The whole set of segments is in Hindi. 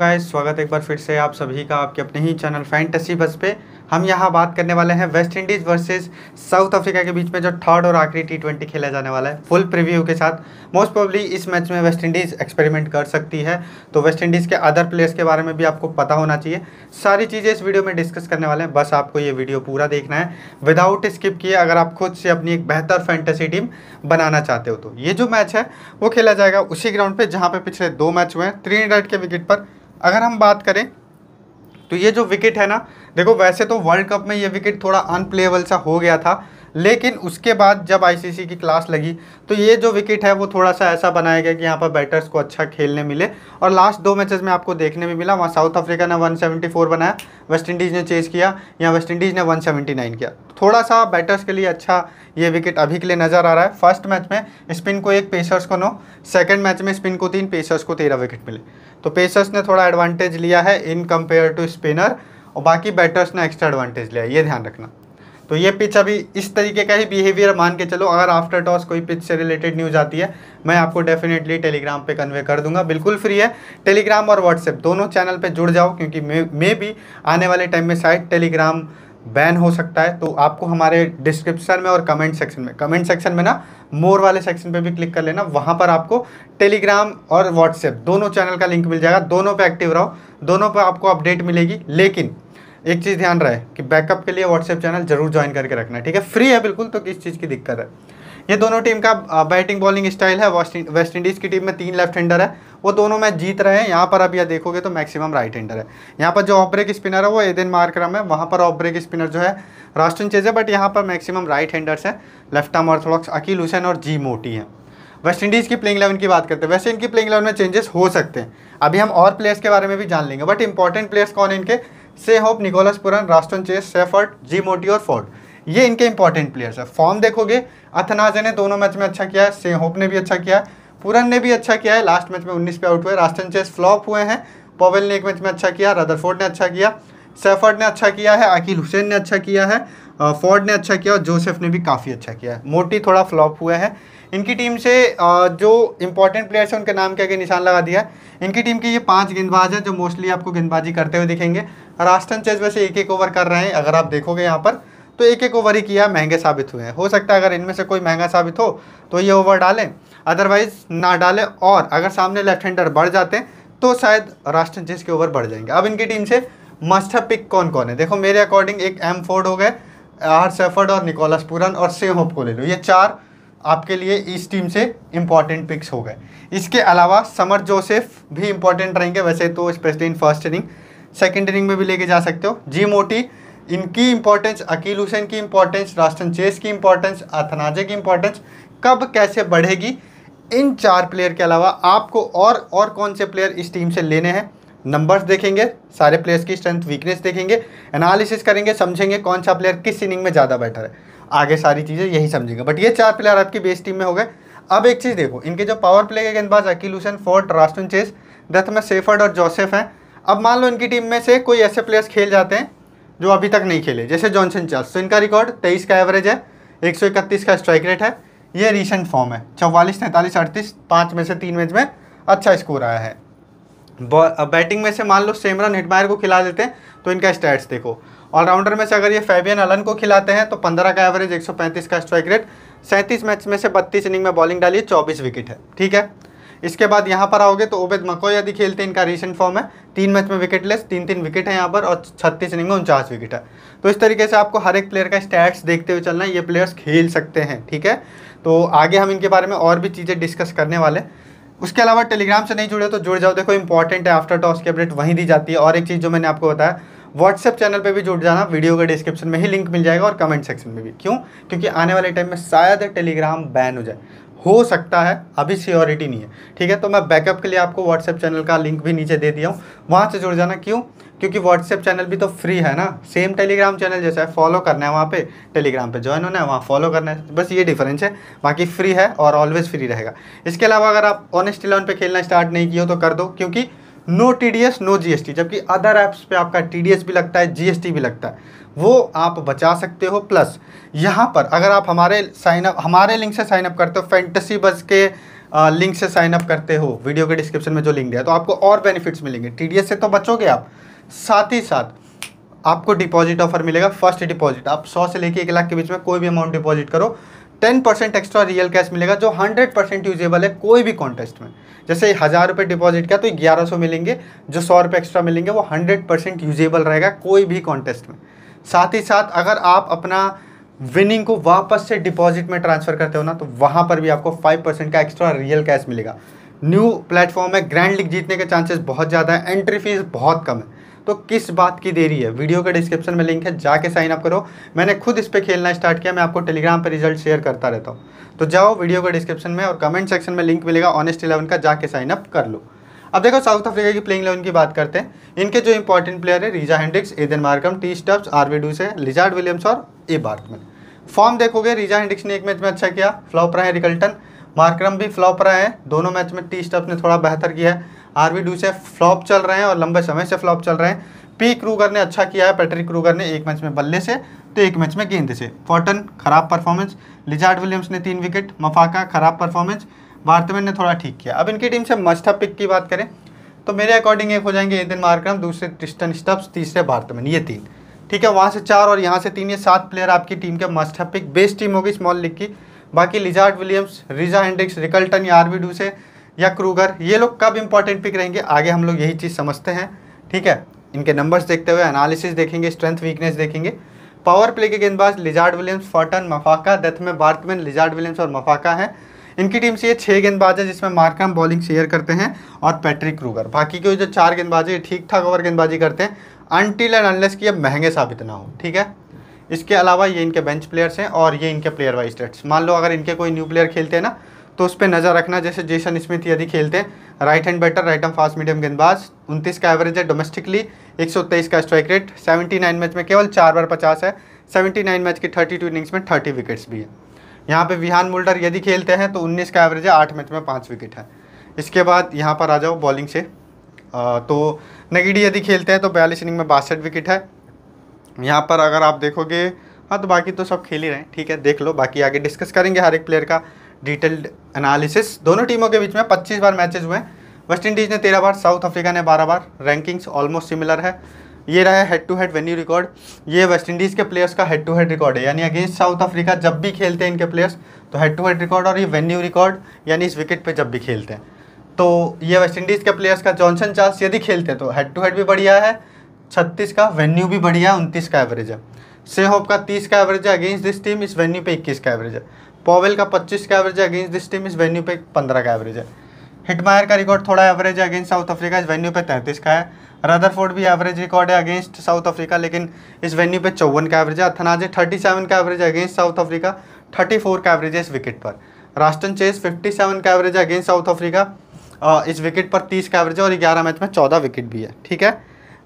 गाइस तो स्वागत एक बार फिर से आप सभी का आपके अपने ही चैनल फैंटेसी बस पे हम यहाँ बात करने वाले हैं West Indies versus South Africa के बीच में जो थर्ड और आखिरी टी ट्वेंटी खेला जाने वाला है फुल प्रीव्यू के साथ मोस्ट प्रॉब्ली इस मैच में वेस्ट इंडीज़ एक्सपेरिमेंट कर सकती है तो वेस्ट इंडीज़ के अदर प्लेयर्स के बारे में भी आपको पता होना चाहिए सारी चीज़ें इस वीडियो में डिस्कस करने वाले हैं बस आपको ये वीडियो पूरा देखना है विदाउट स्किप किए अगर आप खुद से अपनी एक बेहतर फैंटेसी टीम बनाना चाहते हो तो ये जो मैच है वो खेला जाएगा उसी ग्राउंड पर जहाँ पर पिछले दो मैच हुए हैं थ्री हंड्रेड के विकेट पर अगर हम बात करें तो ये जो विकेट है ना देखो वैसे तो वर्ल्ड कप में ये विकेट थोड़ा अनप्लेबल सा हो गया था लेकिन उसके बाद जब आईसीसी की क्लास लगी तो ये जो विकेट है वो थोड़ा सा ऐसा बनाया गया कि यहाँ पर बैटर्स को अच्छा खेलने मिले और लास्ट दो मैचेस में आपको देखने में मिला वहाँ साउथ अफ्रीका ने 174 बनाया वेस्ट इंडीज़ ने चेज़ किया या वेस्ट इंडीज़ ने 179 किया थोड़ा सा बैटर्स के लिए अच्छा ये विकेट अभी के लिए नज़र आ रहा है फर्स्ट मैच में स्पिन को एक पेसर्स को नो सेकेंड मैच में स्पिन को तीन पेसर्स को तेरह विकेट मिले तो पेसर्स ने थोड़ा एडवांटेज लिया है इन कम्पेयर टू स्पिनर और बाकी बैटर्स ने एक्स्ट्रा एडवांटेज लिया ये ध्यान रखना तो ये पिच अभी इस तरीके का ही बिहेवियर मान के चलो अगर आफ्टर टॉस कोई पिच से रिलेटेड न्यूज़ आती है मैं आपको डेफिनेटली टेलीग्राम पे कन्वे कर दूंगा बिल्कुल फ्री है टेलीग्राम और व्हाट्सएप दोनों चैनल पे जुड़ जाओ क्योंकि मे भी आने वाले टाइम में शायद टेलीग्राम बैन हो सकता है तो आपको हमारे डिस्क्रिप्शन में और कमेंट सेक्शन में कमेंट सेक्शन में ना मोर वाले सेक्शन पे भी क्लिक कर लेना वहाँ पर आपको टेलीग्राम और व्हाट्सएप दोनों चैनल का लिंक मिल जाएगा दोनों पे एक्टिव रहो दोनों पे आपको अपडेट मिलेगी लेकिन एक चीज़ ध्यान रहे कि बैकअप के लिए व्हाट्सएप चैनल जरूर ज्वाइन करके रखना ठीक है फ्री है बिल्कुल तो किस चीज़ की दिक्कत है ये दोनों टीम का बैटिंग बॉलिंग स्टाइल है वेस्ट इंडीज़ की टीम में तीन लेफ्ट हैंडर है वो दोनों मैच जीत रहे हैं यहाँ पर अब यह देखोगे तो मैक्सिमम राइट हैंडर है यहाँ पर जो ऑफ ब्रेक स्पिनर है वो एदेन मार्क्रम है वहाँ पर ऑफ ब्रेक स्पिनर जो है राष्ट्रन चेज है बट यहाँ पर मैक्सिमम राइट हैंडर्स है left arm orthodox Akeal Hosein और जी मोटी है वेस्ट इंडीज़ की प्लेइंग इलेवन की बात करते हैं वैसे इनकी प्लेइंग इलेवन में चेंजेस हो सकते हैं अभी हम और प्लेयर्स के बारे में भी जान लेंगे बट इंपॉर्टेंट प्लेयर्स कौन है इनके Shai Hope Nicholas Pooran Roston Chase Shepherd G Motie और फोर्ड ये इनके इंपॉर्टेंट प्लेयर्स है फॉर्म देखोगे अथनाजे ने दोनों मैच में अच्छा किया है से होप ने भी अच्छा किया है पुरन ने भी अच्छा किया है लास्ट मैच में उन्नीस पे आउट हुए रास्टन चेस फ्लॉप हुए हैं पॉवेल ने एक मैच में अच्छा किया रदरफोर्ड ने अच्छा किया सेफर्ड ने अच्छा किया है आकिल हुसैन ने अच्छा किया है फोर्ड ने अच्छा किया और जोसेफ ने भी काफ़ी अच्छा किया है मोटी थोड़ा फ्लॉप हुए हैं इनकी टीम से जो इंपॉर्टेंट प्लेयर्स हैं उनके नाम के आगे निशान लगा दिया है इनकी टीम के ये पांच गेंदबाज हैं जो मोस्टली आपको गेंदबाजी करते हुए दिखेंगे राष्ट्रन चेज वैसे एक एक ओवर कर रहे हैं अगर आप देखोगे यहाँ पर तो एक एक ओवर ही किया महंगे साबित हुए हैं हो सकता है अगर इनमें से कोई महंगा साबित हो तो ये ओवर डालें अदरवाइज़ ना डालें और अगर सामने लेफ्ट हैंडर बढ़ जाते हैं तो शायद राष्ट्रन चेज के ओवर बढ़ जाएंगे अब इनकी टीम से मस्ट पिक कौन कौन है देखो मेरे अकॉर्डिंग एक एम फोर्ड हो गए आर सेफर्ड और निकोलस पुरन और से होप को ले लो ये चार आपके लिए इस टीम से इम्पॉर्टेंट पिक्स हो गए इसके अलावा समर जोसेफ भी इम्पॉर्टेंट रहेंगे वैसे तो specially in first inning second inning में भी लेके जा सकते हो जी मोटी इनकी इंपॉर्टेंस अकील हुसैन की इंपॉर्टेंस राष्ट्रन चेस की इंपॉर्टेंस अथनाजे की इंपॉर्टेंस कब कैसे बढ़ेगी इन चार प्लेयर के अलावा आपको और और कौन से प्लेयर इस टीम से लेने हैं नंबर्स देखेंगे सारे प्लेयर्स की स्ट्रेंथ वीकनेस देखेंगे एनालिसिस करेंगे समझेंगे कौन सा प्लेयर किस इनिंग में ज़्यादा बेटर है आगे सारी चीज़ें यही समझेंगे बट ये चार प्लेयर आपकी बेस टीम में हो गए अब एक चीज़ देखो इनके जो पावर प्ले के गेंदबाज Akeal Hosein Forde Roston Chase रथ में सेफर्ड और जोसेफ हैं अब मान लो इनकी टीम में से कोई ऐसे प्लेयर्स खेल जाते हैं जो अभी तक नहीं खेले जैसे जॉनसन चार्ल्स तो इनका रिकॉर्ड तेईस का एवरेज है एक सौ इकतीस का स्ट्राइक रेट है ये रिसेंट फॉर्म है चौवालीस तैंतालीस अड़तीस पाँच में से तीन मैच में अच्छा स्कोर आया है बैटिंग में से मान लो सेमरन हिटमायर को खिला देते हैं तो इनका स्टैट्स देखो ऑलराउंडर में से अगर ये फैबियन अलन को खिलाते हैं तो 15 का एवरेज 135 का स्ट्राइक रेट सैंतीस मैच में से बत्तीस इनिंग में बॉलिंग डाली 24 विकेट है ठीक है इसके बाद यहाँ पर आओगे तो ओबेद मको यदि खेलते हैं इनका रिसेंट फॉर्म है तीन मैच में विकेट लेस तीन तीन विकेट है यहाँ पर और छत्तीस इनिंग में उनचास विकेट है तो इस तरीके से आपको हर एक प्लेयर का स्टैट्स देखते हुए चलना है ये प्लेयर्स खेल सकते हैं ठीक है तो आगे हम इनके बारे में और भी चीज़ें डिस्कस करने वाले उसके अलावा टेलीग्राम से नहीं जुड़े तो जुड़ जाओ देखो इंपॉर्टेंट है आफ्टर टॉस की अपडेट वहीं दी जाती है और एक चीज़ जो मैंने आपको बताया व्हाट्सएप चैनल पे भी जुड़ जाना वीडियो के डिस्क्रिप्शन में ही लिंक मिल जाएगा और कमेंट सेक्शन में भी क्यों क्योंकि आने वाले टाइम में शायद टेलीग्राम बैन हो जाए हो सकता है अभी सियोरिटी नहीं है ठीक है तो मैं बैकअप के लिए आपको व्हाट्सएप चैनल का लिंक भी नीचे दे दिया हूँ वहाँ से जुड़ जाना क्यों क्योंकि व्हाट्सएप चैनल भी तो फ्री है ना सेम टेलीग्राम चैनल जैसा है फॉलो करना है वहाँ पे टेलीग्राम पे ज्वाइन होना है वहाँ फॉलो करना है बस ये डिफरेंस है बाकी फ्री है और ऑलवेज फ्री रहेगा इसके अलावा अगर आप ऑनेस्ट इलेवन पे खेलना स्टार्ट नहीं किया तो कर दो क्योंकि no T D S no G S T जबकि अदर ऐप्स पर आपका टी डी एस भी लगता है जी एस टी भी लगता है वो आप बचा सकते हो प्लस यहाँ पर अगर आप हमारे साइनअप हमारे लिंक से साइनअप करते हो फैंटसी बस के लिंक से साइनअप करते हो वीडियो के डिस्क्रिप्शन में जो लिंक दिया तो आपको और बेनिफिट्स मिलेंगे टी से तो बचोगे आप साथ ही साथ आपको डिपॉजिट ऑफर मिलेगा फर्स्ट डिपॉजिट आप सौ से लेकर एक लाख के बीच में कोई भी अमाउंट डिपॉजिट करो ten percent extra real cash मिलेगा जो हंड्रेड परसेंट यूजेबल है कोई भी कॉन्टेस्ट में जैसे हज़ार रुपये डिपॉजिट किया तो ग्यारह सौ मिलेंगे जो सौ रुपये एक्स्ट्रा मिलेंगे वो हंड्रेड परसेंट यूजेबल रहेगा कोई भी कॉन्टेस्ट में साथ ही साथ अगर आप अपना विनिंग को वापस से डिपॉजिट में ट्रांसफ़र करते हो ना तो वहाँ पर भी आपको फाइव परसेंट का एक्स्ट्रा रियल कैश मिलेगा न्यू प्लेटफॉर्म है ग्रैंड लीग जीतने के चांसेस बहुत ज़्यादा है एंट्री फीस बहुत कम है तो किस बात की देरी है वीडियो के डिस्क्रिप्शन में लिंक है जाके साइन अप करो मैंने खुद इस पर खेलना स्टार्ट किया मैं आपको टेलीग्राम पर रिजल्ट शेयर करता रहता हूँ तो जाओ वीडियो के डिस्क्रिप्शन में और कमेंट सेक्शन में लिंक मिलेगा ऑनेस्ट इलेवन का जाके साइन अप कर लो अब देखो साउथ अफ्रीका की प्लेइंग लेवन की बात करते हैं इनके जो इंपॉर्टेंट प्लेयर है Reeza Hendricks Aiden Markram T Stubbs R V Dussen Lizaad Williams और ए बार्थमैन फॉर्म देखोगे रीजा हैंड्रिक्स ने एक मैच में अच्छा किया फ्लॉप रहा है रिकल्टन मार्क्रम भी फ्लॉप रहे हैं दोनों मैच में टी स्टब्स ने थोड़ा बेहतर किया है आरवी डूसे फ्लॉप चल रहे हैं और लंबे समय से फ्लॉप चल रहे हैं पी क्रूगर ने अच्छा किया है पैट्रिक क्रूगर ने एक मैच में बल्ले से तो एक मैच में गेंद से फॉर्टन खराब परफॉर्मेंस लिजार्ड विलियम्स ने तीन विकेट मफाका खराब परफॉर्मेंस भारतमन ने थोड़ा ठीक किया अब इनकी टीम से मस्टअप पिक की बात करें तो मेरे अकॉर्डिंग एक हो जाएंगे एदन मार्क्रम दूसरे ट्रिस्टन स्टप्स तीसरे भारतमन ये तीन ठीक है वहाँ से चार और यहाँ से तीन ये सात प्लेयर आपकी टीम के मस्टअप पिक बेस्ट टीम होगी स्मॉल लीग की बाकी Lizaad Williams Reeza Hendricks Rickelton या आरबी डूसे या क्रूगर ये लोग कब इंपॉर्टेंट पिक रहेंगे आगे हम लोग यही चीज़ समझते हैं ठीक है इनके नंबर्स देखते हुए एनालिसिस देखेंगे स्ट्रेंथ वीकनेस देखेंगे पावर प्ले के गेंदबाज लिजार्ड विलियम्स फॉटन मफाका डेथ में बार्थमैन लिजार्ड विलियम्स और मफाका हैं इनकी टीम से ये छः गेंदबाज है जिसमें मार्कम बॉलिंग शेयर करते हैं और पैट्रिक क्रूगर बाकी के जो चार गेंदबाज है ठीक ठाक ओवर गेंदबाजी करते हैं अनटिल एंड अनलेस की अब महंगे साबित ना हो ठीक है इसके अलावा ये इनके बेंच प्लेयर्स हैं और ये इनके प्लेयर वाइज स्टेट्स मान लो अगर इनके कोई न्यू प्लेयर खेलते हैं ना तो उस पर नज़र रखना जैसे जेसन स्मिथ यदि खेलते हैं right hand batter right hand fast medium गेंदबाज उनतीस का एवरेज है डोमेस्टिकली 123 का स्ट्राइक रेट 79 मैच में केवल चार बार पचास है 79 मैच की 32 इनिंग्स में 30 विकेट्स भी है यहाँ पे विहान मुल्डर यदि खेलते हैं तो 19 का एवरेज है आठ मैच में पाँच विकेट है इसके बाद यहाँ पर आ जाओ बॉलिंग से आ, तो नगीडी यदि खेलते हैं तो बयालीस इनिंग में बासठ विकेट है यहाँ पर अगर आप देखोगे हाँ तो बाकी तो सब खेल ही रहे हैं ठीक है देख लो बाकी आगे डिस्कस करेंगे हर एक प्लेयर का डिटेल्ड एनालिसिस दोनों टीमों के बीच में पच्चीस बार मैचेज हुए हैं वेस्ट इंडीज़ ने तेरह बार साउथ अफ्रीका ने बारह बार रैंकिंग्स ऑलमोस्ट सिमिलर है ये रहा है head to head venue record ये वेस्ट इंडीज़ के प्लेयर्स का हेड टू हेड रिकॉर्ड है यानी अगेंस्ट साउथ अफ्रीका जब भी खेलते हैं इनके प्लेयर्स तो हेड टू हेड रिकॉर्ड और ये वेन्यू रिकॉर्ड यानी इस विकेट पे जब भी खेलते हैं तो ये वेस्ट इंडीज़ के प्लेयर्स का जॉनसन चार्ल्स यदि खेलते हैं तो हेड टू हेड भी बढ़िया है छत्तीस का वेन्यू भी बढ़िया है उनतीस का एवरेज है होप का तीस का एवरेज है अगेंस्ट दिस टीम इस वेन्यू पे इक्कीस का एवरेज है पॉवेल का पच्चीस का एवरेज है अगेंस्ट दिस टीम इस वेन्यू पे पंद्रह का एवरेज है हिटमायर का रिकॉर्ड थोड़ा एवरेज है अगेंस्ट साउथ अफ्रीका इस वेन्यू पे तैंतीस का है रदरफोर्ड भी एवरेज रिकॉर्ड है अगेंस्ट साउथ अफ्रीका लेकिन इस वेन्यू पे चौवन का एवरेज है अथनाजे थर्टी सेवन का average against South Africa thirty four का एवरेज है इस विकेट पर रास्टन चेस फिफ्टी सेवन का एवरेज है अगेंस्ट साउथ अफ्रीका इस विकेट पर तीस का एवरेज है और ग्यारह मैच में चौदह विकेट भी है ठीक है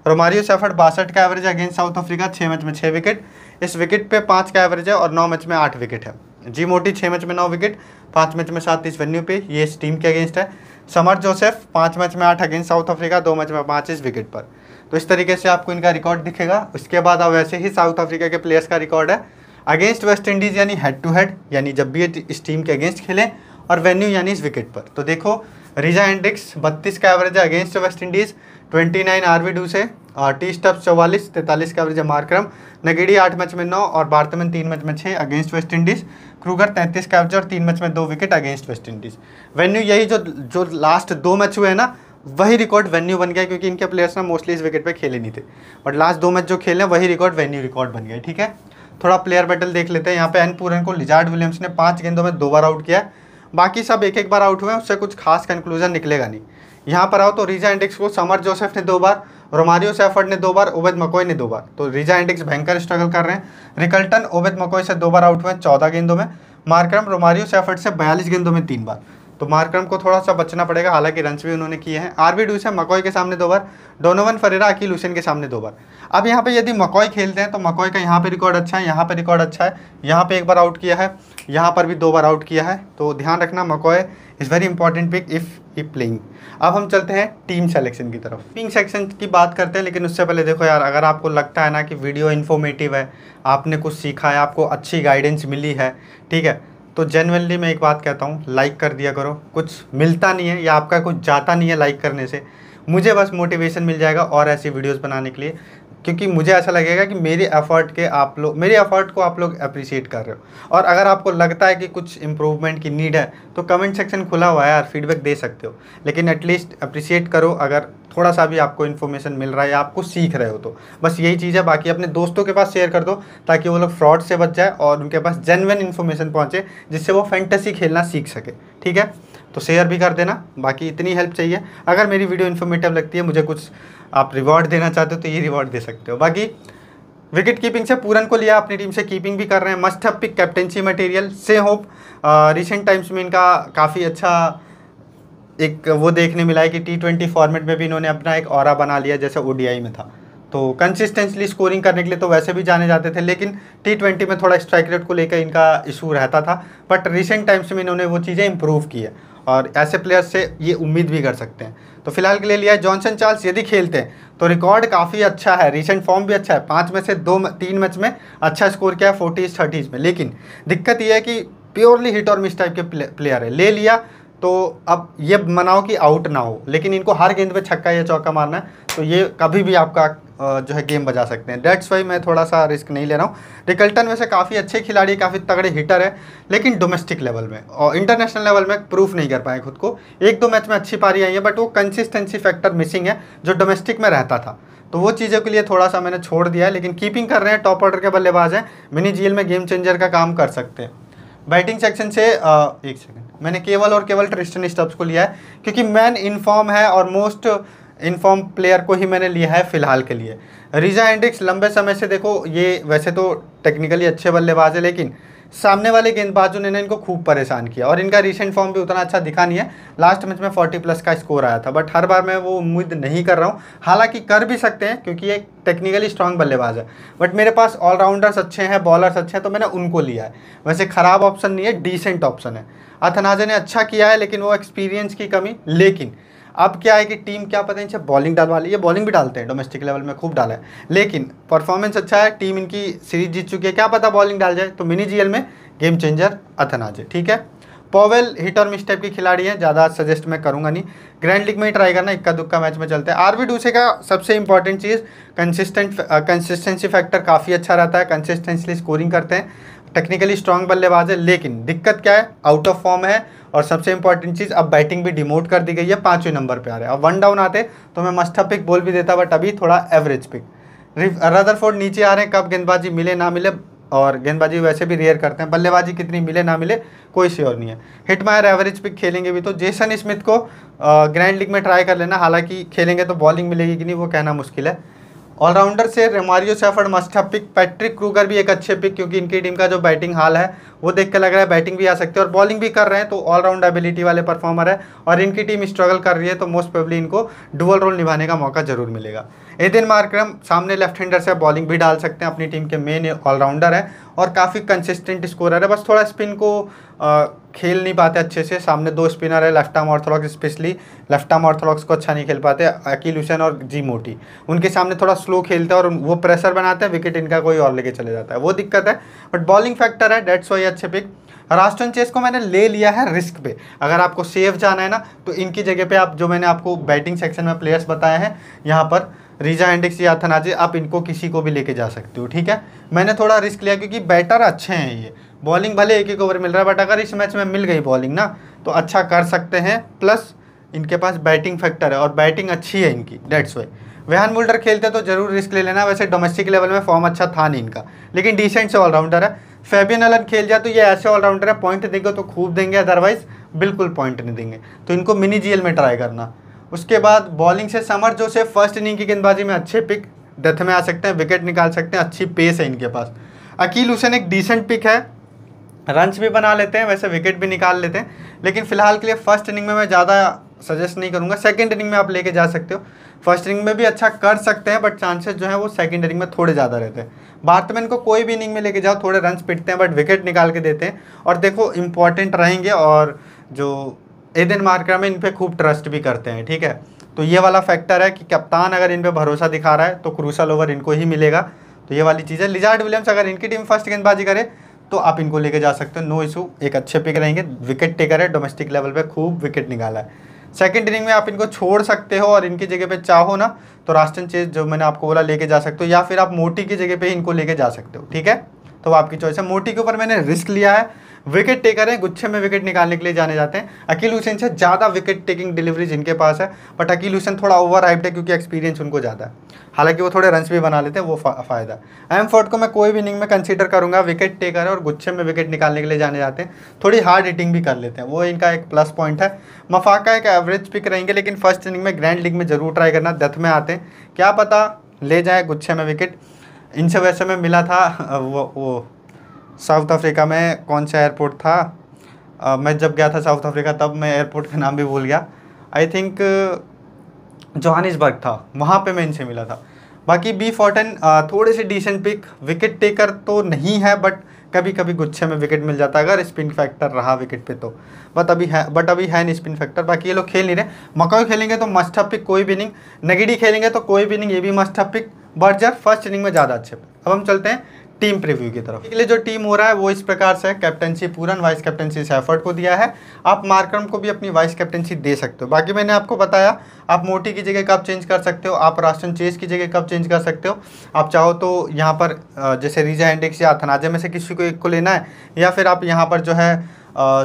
रोमारियो सेफर्ड बासठ का एवरेज है अगेंस्ट साउथ अफ्रीका छः मैच में छः विकेट इस विकेट पर पाँच का एवरेज है और नौ मैच में आठ विकेट है जी मोटी छः मैच में नौ विकेट पाँच मैच में सात इस वेन्यू पे ये इस टीम के अगेंस्ट है समर जोसेफ पाँच मैच में आठ अगेंस्ट साउथ अफ्रीका दो मैच में पाँच इस विकेट पर तो इस तरीके से आपको इनका रिकॉर्ड दिखेगा उसके बाद अब वैसे ही साउथ अफ्रीका के प्लेयर्स का रिकॉर्ड है अगेंस्ट वेस्ट इंडीज़ यानी हेड टू हेड यानी जब भी इस टीम के अगेंस्ट खेलें और वेन्यू यानी इस विकेट पर तो देखो रिजा एंड्रिक्स बत्तीस का एवरेज है against West Indies twenty nine R V Dussen T Stubbs चौवालीस तैंतालीस का एवरेज है मारक्रम नगेड़ी आठ मैच में नौ और में तीन मैच में छः अगेंस्ट वेस्ट इंडीज़ क्रूगर तैंतीस का एवरेज और तीन मैच में दो wicket against West Indies venue यही जो जो लास्ट दो मैच हुए हैं ना वही रिकॉर्ड वेन्यू बन गया क्योंकि इनके प्लेयर्स ना मोस्टली इस विकेट पर खेले नहीं थे बट लास्ट दो मैच जो खेले वही रिकॉर्ड वेन्यू रिकॉर्ड बन गया ठीक है थोड़ा प्लेयर बैटल देख लेते हैं यहाँ पे एन पूरन को लिजार्ड विलियम्स ने पाँच गेंदों में दो बार आउट किया बाकी सब एक एक बार आउट हुए हैं उससे कुछ खास कंक्लूजन निकलेगा नहीं यहाँ पर आओ तो रीजा इंडेक्स को समर जोसेफ ने दो बार रोमारियो सेफर्ड ने दो बार ओबेद मकोई ने दो बार तो रिजा एंडिक्स भयंकर स्ट्रगल कर रहे हैं रिकल्टन ओबेद मकोई से दो बार आउट हुए चौदह गेंदों में मार्क्रम रोमारियो सेफर्ड से बयालीस गेंदों में तीन बार तो मार्क्रम को थोड़ा सा बचना पड़ेगा हालांकि रंस भी उन्होंने किए हैं आरबी बी डूस है मकोई के सामने दो बार डोनोवन फरेरा अकील हुसैन के सामने दो बार अब यहाँ पे यदि मकोई खेलते हैं तो मकोई का यहाँ पे रिकॉर्ड अच्छा है यहाँ पे रिकॉर्ड अच्छा है यहाँ पे एक बार आउट किया है यहाँ पर भी दो बार आउट किया है तो ध्यान रखना McCoy is very important pick if he playing अब हम चलते हैं टीम सेलेक्शन की तरफ टीम सेक्शन की बात करते हैं लेकिन उससे पहले देखो यार अगर आपको लगता है ना कि वीडियो इन्फॉर्मेटिव है आपने कुछ सीखा है आपको अच्छी गाइडेंस मिली है ठीक है तो जेनवनली मैं एक बात कहता हूँ लाइक कर दिया करो कुछ मिलता नहीं है या आपका कुछ जाता नहीं है लाइक करने से मुझे बस मोटिवेशन मिल जाएगा और ऐसी वीडियोस बनाने के लिए क्योंकि मुझे ऐसा लगेगा कि मेरे एफर्ट के आप लोग मेरे एफर्ट को आप लोग अप्रिशिएट कर रहे हो और अगर आपको लगता है कि कुछ इम्प्रूवमेंट की नीड है तो कमेंट सेक्शन खुला हुआ है यार फीडबैक दे सकते हो लेकिन एटलीस्ट अप्रिशिएट करो अगर थोड़ा सा भी आपको इन्फॉर्मेशन मिल रहा है या आपको सीख रहे हो तो बस यही चीज़ है बाकी अपने दोस्तों के पास शेयर कर दो ताकि वो लोग फ्रॉड से बच जाए और उनके पास जेनवन इन्फॉर्मेशन पहुँचे जिससे वो फैंटेसी खेलना सीख सके ठीक है तो शेयर भी कर देना बाकी इतनी हेल्प चाहिए अगर मेरी वीडियो इन्फॉर्मेटिव लगती है मुझे कुछ आप रिवॉर्ड देना चाहते हो तो ये रिवॉर्ड दे सकते हो बाकी विकेट कीपिंग से पूरन को लिया अपनी टीम से कीपिंग भी कर रहे हैं must pick captaincy material Shai Hope recent times में इनका काफ़ी अच्छा एक वो देखने मिला है कि टी ट्वेंटी फॉर्मेट में भी इन्होंने अपना एक और बना लिया जैसे ओडीआई में था तो कंसिस्टेंसली स्कोरिंग करने के लिए तो वैसे भी जाने जाते थे लेकिन टी ट्वेंटी में थोड़ा स्ट्राइक रेट को लेकर इनका इशू रहता था बट रिसेंट टाइम्स में इन्होंने वो चीज़ें इंप्रूव की है और ऐसे प्लेयर्स से ये उम्मीद भी कर सकते हैं तो फिलहाल के लिए लिया है जॉनसन चार्ल्स यदि खेलते हैं तो रिकॉर्ड काफ़ी अच्छा है रिसेंट फॉर्म भी अच्छा है पाँच में से दो तीन मैच में अच्छा स्कोर किया है फोर्टीज़ थर्टीज़ में लेकिन दिक्कत यह है कि प्योरली हिट और मिस टाइप के प्लेयर है ले लिया तो अब ये मनाओ कि आउट ना हो लेकिन इनको हर गेंद पे छक्का या चौका मारना है तो ये कभी भी आपका जो है गेम बजा सकते हैं डेट्स वाई मैं थोड़ा सा रिस्क नहीं ले रहा हूँ रिकल्टन वैसे काफ़ी अच्छे खिलाड़ी काफ़ी तगड़े हिटर है लेकिन डोमेस्टिक लेवल में और इंटरनेशनल लेवल में प्रूफ नहीं कर पाए खुद को एक दो मैच में अच्छी पारी आई है बट वो कंसिस्टेंसी फैक्टर मिसिंग है जो डोमेस्टिक में रहता था तो वो चीज़ों के लिए थोड़ा सा मैंने छोड़ दिया है लेकिन कीपिंग कर रहे हैं टॉप ऑर्डर के बल्लेबाज हैं मिनी जील में गेम चेंजर का काम कर सकते हैं बैटिंग सेक्शन से आ, एक सेकंड मैंने केवल और केवल ट्रिस्टन स्टब्स को लिया है क्योंकि मैन इनफॉर्म है और मोस्ट इनफॉर्म प्लेयर को ही मैंने लिया है फिलहाल के लिए रिजा एंड्रिक्स लंबे समय से देखो ये वैसे तो टेक्निकली अच्छे बल्लेबाज है लेकिन सामने वाले गेंदबाजों ने इनको खूब परेशान किया और इनका रिसेंट फॉर्म भी उतना अच्छा दिखा नहीं है लास्ट मैच में 40 प्लस का स्कोर आया था बट हर बार मैं वो उम्मीद नहीं कर रहा हूँ हालांकि कर भी सकते हैं क्योंकि ये टेक्निकली स्ट्रांग बल्लेबाज है बट मेरे पास ऑलराउंडर्स अच्छे हैं बॉलर्स अच्छे हैं तो मैंने उनको लिया है वैसे ख़राब ऑप्शन नहीं है डिसेंट ऑप्शन है अथनाजे ने अच्छा किया है लेकिन वो एक्सपीरियंस की कमी लेकिन अब क्या है कि टीम क्या है बॉलिंग डालवा रही है बॉलिंग भी डालते हैं डोमेस्टिक लेवल में खूब डाला है लेकिन परफॉर्मेंस अच्छा है टीम इनकी सीरीज जीत चुकी है क्या पता बॉलिंग डाल जाए तो मिनी जीएल में गेम चेंजर अथनाजे ठीक है पॉवेल हिट और मिस टाइप के खिलाड़ी हैं ज़्यादा सजेस्ट मैं करूँगा नहीं ग्रैंड लीग में ही ट्राई करना इक्का दुक्का मैच में चलते हैं आरवी डूसे का सबसे इंपॉर्टेंट चीज़ कंसिस्टेंट कंसिस्टेंसी फैक्टर काफ़ी अच्छा रहता है कंसिस्टेंसली स्कोरिंग करते हैं टेक्निकली स्ट्रांग बल्लेबाज है लेकिन दिक्कत क्या है आउट ऑफ फॉर्म है और सबसे इंपॉर्टेंट चीज़ अब बैटिंग भी डिमोट कर दी गई है पाँचवें नंबर पर आ रहे हैं अब वन डाउन आते तो मैं मस्टा पिक बोल भी देता बट अभी थोड़ा एवरेज पिक रदरफोर्ड नीचे आ रहे हैं कब गेंदबाजी मिले ना मिले और गेंदबाजी वैसे भी रेयर करते हैं बल्लेबाजी कितनी मिले ना मिले कोई श्योर नहीं है हिटमायर एवरेज पिक खेलेंगे भी तो जेसन स्मिथ को ग्रैंड लीग में ट्राई कर लेना हालांकि खेलेंगे तो बॉलिंग मिलेगी कि नहीं वो कहना मुश्किल है ऑलराउंडर से रेमारियो सेफर्ड मस्ट है पिक पैट्रिक क्रूगर भी एक अच्छे पिक क्योंकि इनकी टीम का जो बैटिंग हाल है वो देख के लग रहा है बैटिंग भी आ सकती है और बॉलिंग भी कर रहे हैं तो ऑलराउंड एबिलिटी वाले परफॉर्मर है और इनकी टीम स्ट्रगल कर रही है तो मोस्ट प्रोबली इनको डुअल रोल निभाने का मौका जरूर मिलेगा एदिन मार्क्रम सामने लेफ्ट हैंडर से बॉलिंग भी डाल सकते हैं अपनी टीम के मेन ऑलराउंडर है और काफ़ी कंसिस्टेंट स्कोरर है बस थोड़ा स्पिन को आ, खेल नहीं पाते अच्छे से सामने दो स्पिनर है left arm orthodox specially left arm orthodox को अच्छा नहीं खेल पाते अकील हुसैन और जी मोटी उनके सामने थोड़ा स्लो खेलते हैं और वो प्रेशर बनाते हैं विकेट इनका कोई और लेके चले जाता है वो दिक्कत है बट बॉलिंग फैक्टर है डेट्स वाई अच्छे पिक रास्टन चेस को मैंने ले लिया है रिस्क पे अगर आपको सेफ जाना है ना तो इनकी जगह पे आप जो मैंने आपको बैटिंग सेक्शन में प्लेयर्स बताए हैं यहाँ पर रीजा इंडेक्स या थनाजे आप इनको किसी को भी लेके जा सकते हो ठीक है मैंने थोड़ा रिस्क लिया क्योंकि बैटर अच्छे हैं ये बॉलिंग भले एक एक ओवर मिल रहा है बट अगर इस मैच में मिल गई बॉलिंग ना तो अच्छा कर सकते हैं प्लस इनके पास बैटिंग फैक्टर है और बैटिंग अच्छी है इनकी डेट्स वाई वेहन मुल्डर खेलते तो जरूर रिस्क ले लेना वैसे डोमेस्टिक लेवल में फॉर्म अच्छा था नहीं इनका लेकिन डिसेंट से ऑलराउंडर है फेबियन अलन खेल जाए तो ये ऐसे ऑलराउंडर है पॉइंट देंगे तो खूब देंगे अदरवाइज बिल्कुल पॉइंट नहीं देंगे तो इनको मिनी जीएल में ट्राई करना उसके बाद बॉलिंग से समर जोसेफ फर्स्ट इनिंग की गेंदबाजी में अच्छे पिक डेथ में आ सकते हैं विकेट निकाल सकते हैं अच्छी पेस है इनके पास अकील हुसैन एक डिसेंट पिक है रन्स भी बना लेते हैं वैसे विकेट भी निकाल लेते हैं लेकिन फिलहाल के लिए फर्स्ट इनिंग में मैं ज़्यादा सजेस्ट नहीं करूँगा सेकेंड इनिंग में आप लेके जा सकते हो फर्स्ट इनिंग में भी अच्छा कर सकते हैं बट चांसेस जो है वो सेकेंड इनिंग में थोड़े ज़्यादा रहते हैं बैट्समैन को कोई भी इनिंग में लेके जाओ थोड़े रन पिटते हैं बट विकेट निकाल के देते हैं और देखो इंपॉर्टेंट रहेंगे और जो एदन मार्कर में इन पर खूब ट्रस्ट भी करते हैं ठीक है तो ये वाला फैक्टर है कि कप्तान अगर इन पर भरोसा दिखा रहा है तो क्रूशल ओवर इनको ही मिलेगा तो ये वाली चीज़ है लिजार्ड विलियम्स अगर इनकी टीम फर्स्ट गेंदबाजी करे तो आप इनको लेके जा सकते हो नो इशू एक अच्छे पिक रहेंगे विकेट टेकर है डोमेस्टिक लेवल पे खूब विकेट निकाला है सेकंड इनिंग में आप इनको छोड़ सकते हो और इनकी जगह पे चाहो ना तो रास्टन चेज जो मैंने आपको बोला लेके जा सकते हो या फिर आप मोटी की जगह पे इनको लेके जा सकते हो ठीक है तो आपकी चॉइस है मोटी के ऊपर मैंने रिस्क लिया है विकेट टेकर हैं गुच्छे में विकेट निकालने के लिए जाने जाते हैं अकील हुसैन से ज़्यादा विकेट टेकिंग डिलीवरी जिनके पास है बट अकील हुसैन थोड़ा ओवर हाइप्ड है क्योंकि एक्सपीरियंस उनको ज़्यादा है हालांकि वो थोड़े रन भी बना लेते हैं वो फ़ायदा एम फोर्ट को मैं कोई भी इनिंग में कंसिडर करूंगा विकेट टेकर है और गुच्छे में विकेट निकालने के लिए जाने जाते हैं थोड़ी हार्ड हिटिंग भी कर लेते हैं वो इनका एक प्लस पॉइंट है मफाका एक एवरेज पिक रहेंगे लेकिन फर्स्ट इनिंग में ग्रैंड लीग में ज़रूर ट्राई करना डेथ में आते हैं क्या पता ले जाए गुच्छे में विकेट इनसे वैसे में मिला था वो वो साउथ अफ्रीका में कौन सा एयरपोर्ट था आ, मैं जब गया था साउथ अफ्रीका तब मैं एयरपोर्ट का नाम भी भूल गया आई थिंक जोहानिसबर्ग था वहाँ पे मैं इनसे मिला था बाकी बी फोर्टन थोड़े से डिसेंट पिक विकेट टेकर तो नहीं है बट कभी कभी गुच्छे में विकेट मिल जाता है अगर स्पिन फैक्टर रहा विकेट पे तो बट अभी है बट अभी है नहीं स्पिन फैक्टर बाकी ये लोग खेल नहीं रहे मकाऊ खेलेंगे तो मस्ट पिक कोई भी नहीं नेगेटिव खेलेंगे तो कोई भी नहीं ये भी must pick Burger first inning में ज़्यादा अच्छे अब हम चलते हैं टीम प्रीव्यू की तरफ इसलिए जो टीम हो रहा है वो इस प्रकार से captaincy Pooran vice captaincy Shepherd को दिया है आप मार्क्रम को भी अपनी वाइस कैप्टनसी दे सकते हो बाकी मैंने आपको बताया आप मोटी की जगह कब चेंज कर सकते हो आप राशन चेज की जगह कब चेंज कर सकते हो आप चाहो तो यहाँ पर जैसे रीजा हैंडिक्स या अथनाजे में से किसी को एक को लेना है या फिर आप यहाँ पर जो है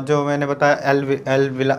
जो मैंने बताया L L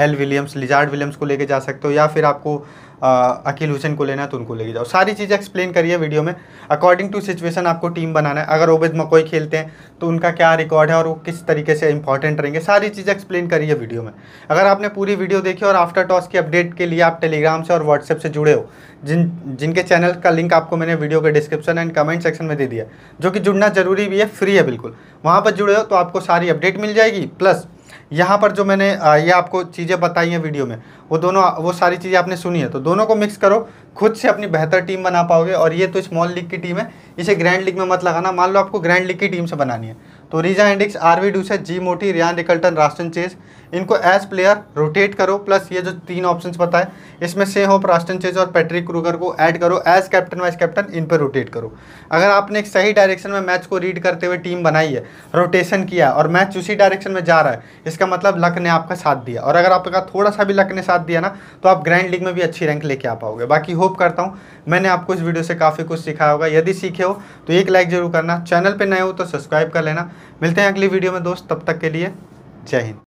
L Williams Lizaad Williams को लेके जा सकते हो या फिर आपको अकील हुसैन को लेना है तो उनको लेके जाओ सारी चीज़ें एक्सप्लेन करिए वीडियो में अकॉर्डिंग टू सिचुएशन आपको टीम बनाना है अगर ओबेद मकोई खेलते हैं तो उनका क्या रिकॉर्ड है और वो किस तरीके से इंपॉर्टेंट रहेंगे सारी चीज़ें एक्सप्लेन करिए वीडियो में अगर आपने पूरी वीडियो देखी और आफ्टर टॉस की अपडेट के लिए आप टेलीग्राम से और व्हाट्सएप से जुड़े हो जिन जिनके चैनल का लिंक आपको मैंने वीडियो के डिस्क्रिप्शन एंड कमेंट सेक्शन में दे दिया जो कि जुड़ना ज़रूरी भी है फ्री है बिल्कुल वहाँ पर जुड़े हो तो आपको सारी अपडेट मिल जाएगी प्लस यहाँ पर जो मैंने ये आपको चीज़ें बताई हैं वीडियो में वो दोनों वो सारी चीज़ें आपने सुनी है तो दोनों को मिक्स करो खुद से अपनी बेहतर टीम बना पाओगे और ये तो स्मॉल लीग की टीम है इसे ग्रैंड लीग में मत लगाना मान लो आपको ग्रैंड लीग की टीम से बनानी है तो Reeza R V Dussen G Motie Ryan Rickelton Roston Chase इनको एज प्लेयर रोटेट करो प्लस ये जो तीन ऑप्शंस बताए इसमें से होप रास्टन चेज और पैट्रिक क्रूगर को ऐड करो एज कैप्टन वाइस कैप्टन इन पर रोटेट करो अगर आपने एक सही डायरेक्शन में मैच को रीड करते हुए टीम बनाई है रोटेशन किया और मैच उसी डायरेक्शन में जा रहा है इसका मतलब लक ने आपका साथ दिया और अगर आपका थोड़ा सा भी लक ने साथ दिया ना तो आप ग्रैंड लीग में भी अच्छी रैंक लेके आ पाओगे बाकी होप करता हूँ मैंने आपको इस वीडियो से काफ़ी कुछ सिखाया होगा यदि सीखे हो तो एक लाइक जरूर करना चैनल पर नए हो तो सब्सक्राइब कर लेना मिलते हैं अगली वीडियो में दोस्त तब तक के लिए जय हिंद